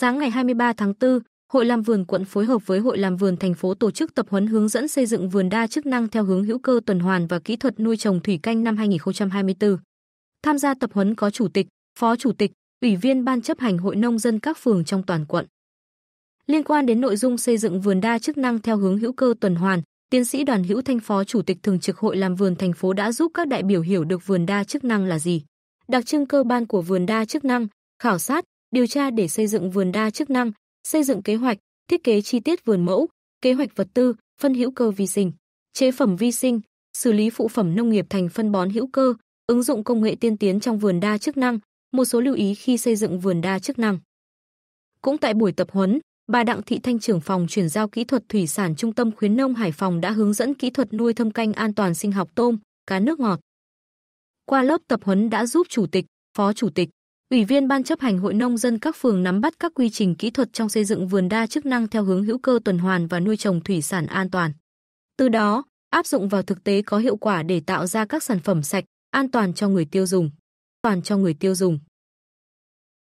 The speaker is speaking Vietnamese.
Sáng ngày 23 tháng 4, Hội làm vườn quận phối hợp với Hội làm vườn thành phố tổ chức tập huấn hướng dẫn xây dựng vườn đa chức năng theo hướng hữu cơ tuần hoàn và kỹ thuật nuôi trồng thủy canh năm 2024. Tham gia tập huấn có chủ tịch, phó chủ tịch, ủy viên ban chấp hành hội nông dân các phường trong toàn quận. Liên quan đến nội dung xây dựng vườn đa chức năng theo hướng hữu cơ tuần hoàn, tiến sĩ Đoàn Hữu Thanh phó chủ tịch thường trực Hội làm vườn thành phố đã giúp các đại biểu hiểu được vườn đa chức năng là gì, đặc trưng cơ bản của vườn đa chức năng, khảo sát, điều tra để xây dựng vườn đa chức năng, xây dựng kế hoạch, thiết kế chi tiết vườn mẫu, kế hoạch vật tư, phân hữu cơ vi sinh, chế phẩm vi sinh, xử lý phụ phẩm nông nghiệp thành phân bón hữu cơ, ứng dụng công nghệ tiên tiến trong vườn đa chức năng, một số lưu ý khi xây dựng vườn đa chức năng. Cũng tại buổi tập huấn, bà Đặng Thị Thanh trưởng phòng chuyển giao kỹ thuật thủy sản Trung tâm khuyến nông Hải Phòng đã hướng dẫn kỹ thuật nuôi thâm canh an toàn sinh học tôm, cá nước ngọt. Qua lớp tập huấn đã giúp chủ tịch, phó chủ tịch, Ủy viên Ban chấp hành Hội nông dân các phường nắm bắt các quy trình kỹ thuật trong xây dựng vườn đa chức năng theo hướng hữu cơ tuần hoàn và nuôi trồng thủy sản an toàn. Từ đó, áp dụng vào thực tế có hiệu quả để tạo ra các sản phẩm sạch, an toàn cho người tiêu dùng. Toàn cho người tiêu dùng.